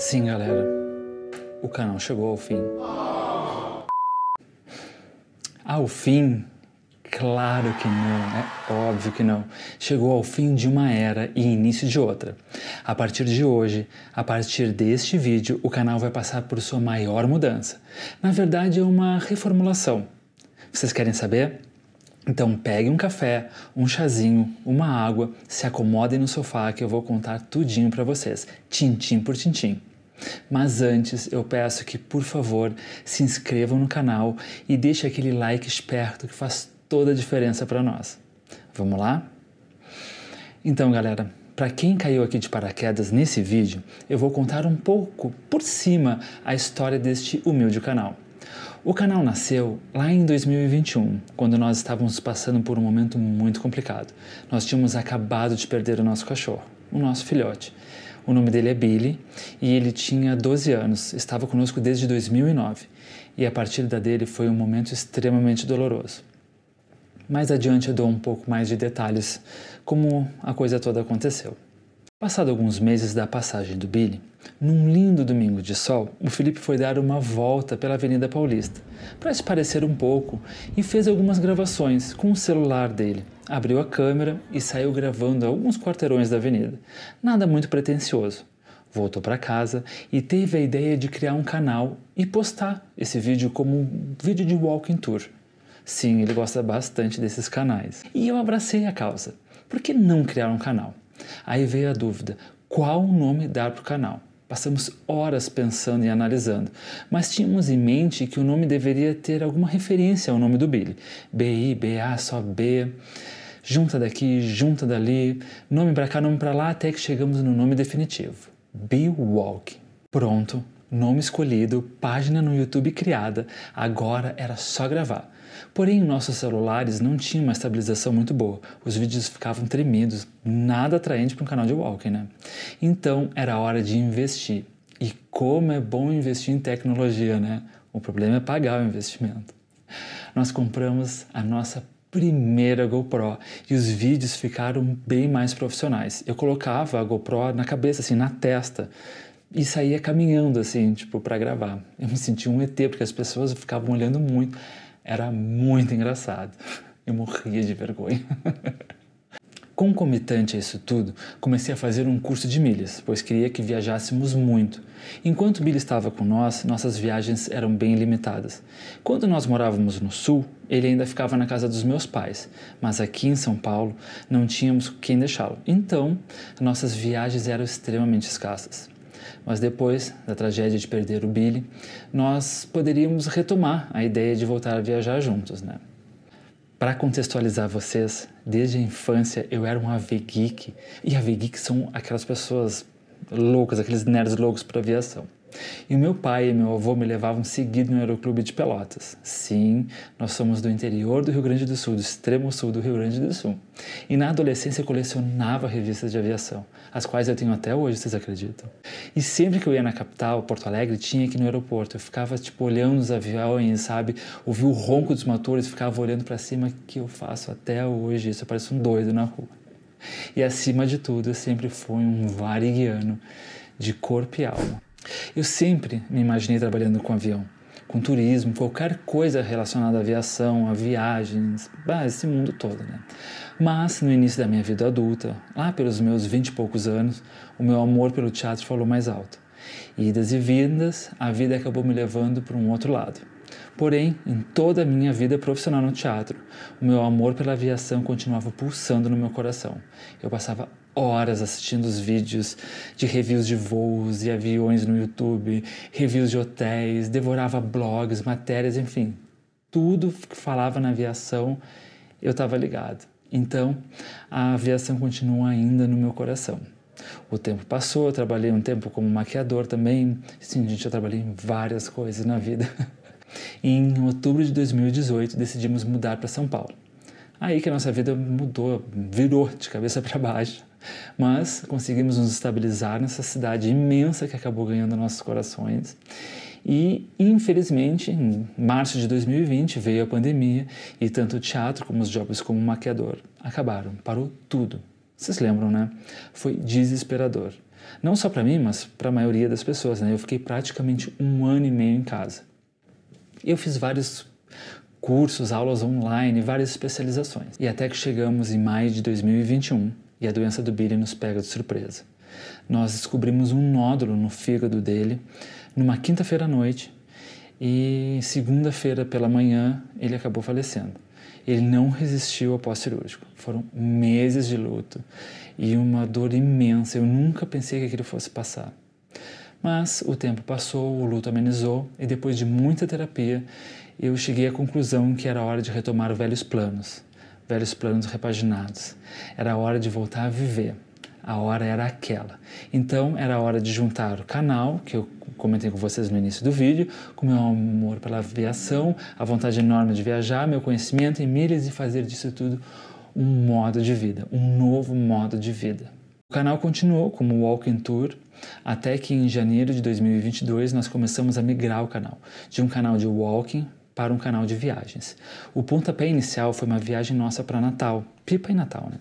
Sim, galera. O canal chegou ao fim. Ao fim? Claro que não, é óbvio que não. Chegou ao fim de uma era e início de outra. A partir de hoje, a partir deste vídeo, o canal vai passar por sua maior mudança. Na verdade, é uma reformulação. Vocês querem saber? Então pegue um café, um chazinho, uma água, se acomodem no sofá que eu vou contar tudinho para vocês, tintim por tintim. Mas antes eu peço que, por favor, se inscrevam no canal e deixe aquele like esperto que faz toda a diferença para nós. Vamos lá? Então, galera, para quem caiu aqui de paraquedas nesse vídeo, eu vou contar um pouco por cima a história deste humilde canal. O canal nasceu lá em 2021, quando nós estávamos passando por um momento muito complicado. Nós tínhamos acabado de perder o nosso cachorro, o nosso filhote. O nome dele é Billy e ele tinha 12 anos, estava conosco desde 2009 e a partida dele foi um momento extremamente doloroso. Mais adiante eu dou um pouco mais de detalhes como a coisa toda aconteceu. Passado alguns meses da passagem do Billy, num lindo domingo de sol, o Felipe foi dar uma volta pela Avenida Paulista para se parecer um pouco e fez algumas gravações com o celular dele. Abriu a câmera e saiu gravando alguns quarteirões da avenida. Nada muito pretensioso. Voltou para casa e teve a ideia de criar um canal e postar esse vídeo como um vídeo de walking tour. Sim, ele gosta bastante desses canais. E eu abracei a causa. Por que não criar um canal? Aí veio a dúvida: qual o nome dar para o canal? Passamos horas pensando e analisando, mas tínhamos em mente que o nome deveria ter alguma referência ao nome do Billy. b a só B. Junta daqui, junta dali, nome para cá, nome para lá, até que chegamos no nome definitivo: Bill Walk. Pronto, nome escolhido, página no YouTube criada, agora era só gravar. Porém, nossos celulares não tinham uma estabilização muito boa, os vídeos ficavam tremidos, nada atraente para um canal de walking, né? Então era hora de investir. E como é bom investir em tecnologia, né? O problema é pagar o investimento. Nós compramos a nossa primeira GoPro e os vídeos ficaram bem mais profissionais. Eu colocava a GoPro na cabeça, assim, na testa e saía caminhando assim, tipo, para gravar. Eu me sentia um ET porque as pessoas ficavam olhando muito. Era muito engraçado. Eu morria de vergonha. Concomitante a isso tudo, comecei a fazer um curso de milhas, pois queria que viajássemos muito. Enquanto Billy estava com nós, nossas viagens eram bem limitadas. Quando nós morávamos no sul, ele ainda ficava na casa dos meus pais, mas aqui em São Paulo não tínhamos quem deixá-lo. Então, nossas viagens eram extremamente escassas. Mas depois da tragédia de perder o Billy, nós poderíamos retomar a ideia de voltar a viajar juntos, né? Para contextualizar vocês, desde a infância eu era um AV geek, e AV geek são aquelas pessoas loucas, aqueles nerds loucos para aviação. E meu pai e meu avô me levavam seguido no Aeroclube de Pelotas. Sim, nós somos do interior do Rio Grande do Sul, do extremo sul do Rio Grande do Sul. E na adolescência eu colecionava revistas de aviação, as quais eu tenho até hoje, vocês acreditam? E sempre que eu ia na capital, Porto Alegre, tinha que no aeroporto. Eu ficava tipo olhando os aviões, sabe? Ouvi o ronco dos motores, ficava olhando para cima, que eu faço até hoje isso. Eu pareço um doido na rua. E acima de tudo, eu sempre fui um variguiano de corpo e alma. Eu sempre me imaginei trabalhando com avião, com turismo, qualquer coisa relacionada à aviação, a viagens, esse mundo todo, né? Mas no início da minha vida adulta, lá pelos meus vinte e poucos anos, o meu amor pelo teatro falou mais alto. idas e vindas, a vida acabou me levando para um outro lado. Porém, em toda a minha vida profissional no teatro, o meu amor pela aviação continuava pulsando no meu coração. Eu passava horas assistindo os vídeos de reviews de voos e aviões no YouTube, reviews de hotéis, devorava blogs, matérias, enfim. Tudo que falava na aviação, eu estava ligado. Então, a aviação continua ainda no meu coração. O tempo passou, eu trabalhei um tempo como maquiador também. Sim, gente, eu trabalhei em várias coisas na vida. em outubro de 2018, decidimos mudar para São Paulo. Aí que a nossa vida mudou, virou de cabeça para baixo. Mas conseguimos nos estabilizar nessa cidade imensa que acabou ganhando nossos corações. E, infelizmente, em março de 2020 veio a pandemia e tanto o teatro como os jobs como maquiador acabaram, parou tudo. Vocês lembram, né? Foi desesperador. Não só para mim, mas para a maioria das pessoas, né? Eu fiquei praticamente um ano e meio em casa. Eu fiz vários cursos, aulas online, várias especializações. E até que chegamos em maio de 2021 e a doença do Billy nos pega de surpresa. Nós descobrimos um nódulo no fígado dele numa quinta-feira à noite e segunda-feira pela manhã ele acabou falecendo. Ele não resistiu ao pós-cirúrgico. Foram meses de luto e uma dor imensa. Eu nunca pensei que aquilo fosse passar. Mas o tempo passou, o luto amenizou e depois de muita terapia, eu cheguei à conclusão que era hora de retomar os velhos planos velhos planos repaginados. Era a hora de voltar a viver. A hora era aquela. Então era a hora de juntar o canal, que eu comentei com vocês no início do vídeo, com meu amor pela aviação, a vontade enorme de viajar, meu conhecimento em milhas e fazer disso tudo um modo de vida, um novo modo de vida. O canal continuou como Walking Tour até que em janeiro de 2022 nós começamos a migrar o canal de um canal de walking para um canal de viagens. O pontapé inicial foi uma viagem nossa para Natal, Pipa e Natal, né?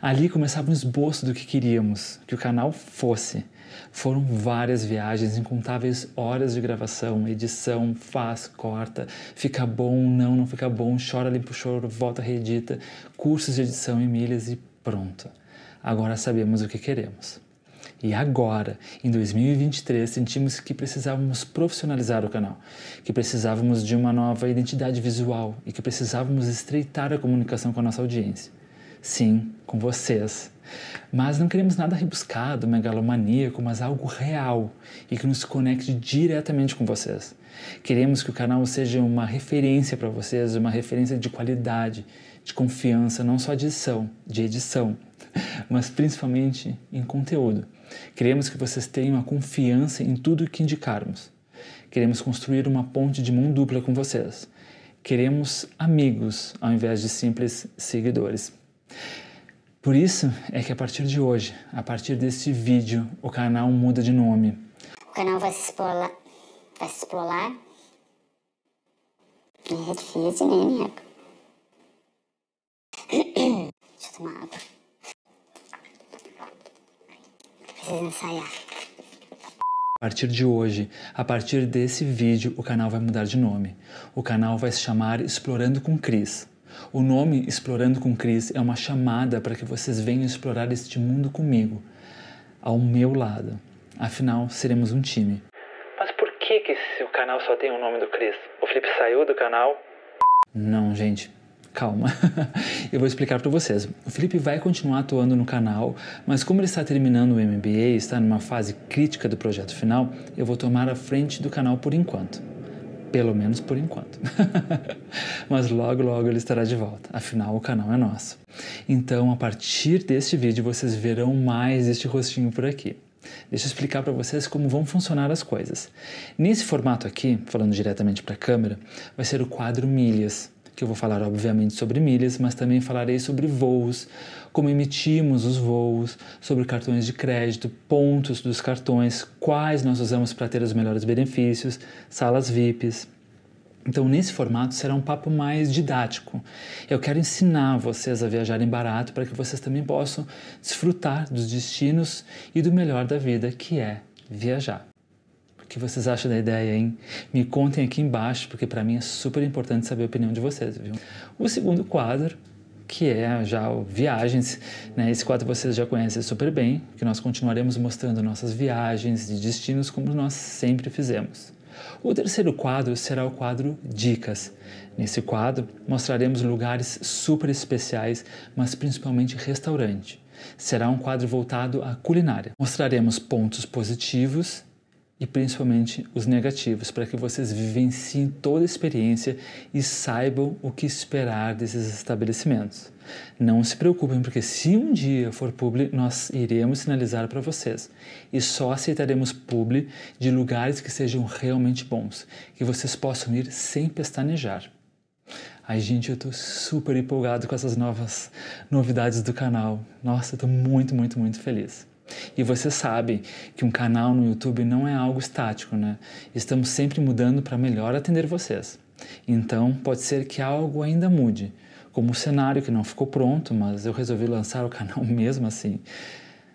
Ali começava um esboço do que queríamos que o canal fosse. Foram várias viagens, incontáveis horas de gravação, edição, faz, corta, fica bom, não, não fica bom, chora, limpa o choro, volta, reedita, cursos de edição em milhas e pronto. Agora sabemos o que queremos. E agora, em 2023, sentimos que precisávamos profissionalizar o canal, que precisávamos de uma nova identidade visual e que precisávamos estreitar a comunicação com a nossa audiência. Sim, com vocês. Mas não queremos nada rebuscado, megalomaníaco, mas algo real e que nos conecte diretamente com vocês. Queremos que o canal seja uma referência para vocês, uma referência de qualidade, de confiança, não só de edição, de edição, mas principalmente em conteúdo. Queremos que vocês tenham a confiança em tudo o que indicarmos. Queremos construir uma ponte de mão dupla com vocês. Queremos amigos ao invés de simples seguidores. Por isso é que a partir de hoje, a partir deste vídeo, o canal muda de nome. O canal vai se explorar. Vai se explorar. É difícil, né, Deixa eu tomar água reensaiar. A partir de hoje, a partir desse vídeo, o canal vai mudar de nome. O canal vai se chamar Explorando com Cris. O nome Explorando com Cris é uma chamada para que vocês venham explorar este mundo comigo, ao meu lado. Afinal, seremos um time. Mas por que, que o canal só tem o nome do Cris? O Felipe saiu do canal? Não, gente calma. Eu vou explicar para vocês. O Felipe vai continuar atuando no canal, mas como ele está terminando o MBA e está numa fase crítica do projeto final, eu vou tomar a frente do canal por enquanto. Pelo menos por enquanto. mas logo, logo ele estará de volta. Afinal, o canal é nosso. Então, a partir deste vídeo, vocês verão mais este rostinho por aqui. Deixa eu explicar para vocês como vão funcionar as coisas. Nesse formato aqui, falando diretamente para a câmera, vai ser o quadro milhas que eu vou falar, obviamente, sobre milhas, mas também falarei sobre voos, como emitimos os voos, sobre cartões de crédito, pontos dos cartões, quais nós usamos para ter os melhores benefícios, salas VIPs. Então, nesse formato, será um papo mais didático. Eu quero ensinar vocês a viajarem barato para que vocês também possam desfrutar dos destinos e do melhor da vida, que é viajar que vocês acham da ideia, hein? Me contem aqui embaixo, porque para mim é super importante saber a opinião de vocês, viu? O segundo quadro, que é já o Viagens, né? Esse quadro vocês já conhecem super bem, que nós continuaremos mostrando nossas viagens e destinos como nós sempre fizemos. O terceiro quadro será o quadro Dicas. Nesse quadro, mostraremos lugares super especiais, mas principalmente restaurante. Será um quadro voltado à culinária. Mostraremos pontos positivos e principalmente os negativos, para que vocês vivenciem toda a experiência e saibam o que esperar desses estabelecimentos. Não se preocupem, porque se um dia for publi, nós iremos sinalizar para vocês e só aceitaremos publi de lugares que sejam realmente bons, que vocês possam ir sem pestanejar. Ai, gente, eu estou super empolgado com essas novas novidades do canal. Nossa, estou muito, muito, muito feliz. E você sabe que um canal no YouTube não é algo estático, né? Estamos sempre mudando para melhor atender vocês. Então, pode ser que algo ainda mude, como o cenário que não ficou pronto, mas eu resolvi lançar o canal mesmo assim.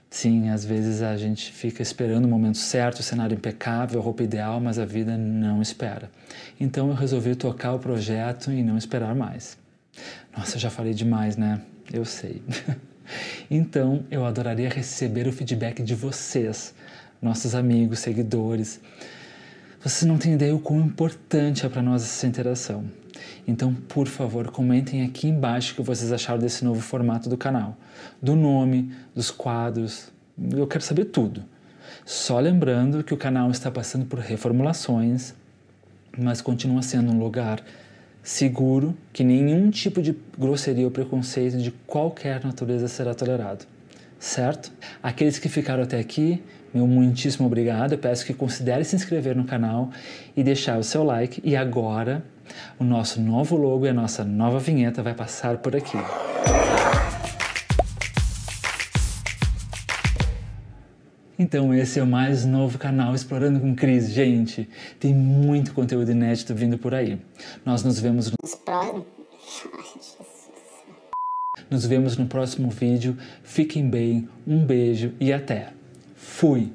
Sim, às vezes a gente fica esperando o momento certo, o cenário impecável, a roupa ideal, mas a vida não espera. Então eu resolvi tocar o projeto e não esperar mais. Nossa, eu já falei demais, né? Eu sei. Então, eu adoraria receber o feedback de vocês, nossos amigos, seguidores. Vocês não têm ideia o quão importante é para nós essa interação. Então, por favor, comentem aqui embaixo o que vocês acharam desse novo formato do canal, do nome, dos quadros. Eu quero saber tudo. Só lembrando que o canal está passando por reformulações, mas continua sendo um lugar seguro que nenhum tipo de grosseria ou preconceito de qualquer natureza será tolerado. Certo? Aqueles que ficaram até aqui, meu muitíssimo obrigado. Eu peço que considere se inscrever no canal e deixar o seu like. E agora, o nosso novo logo e a nossa nova vinheta vai passar por aqui. Então, esse é o mais novo canal Explorando com Cris. Gente, tem muito conteúdo inédito vindo por aí. Nós nos vemos no... Explora. Nos vemos no próximo vídeo. Fiquem bem, um beijo e até. Fui!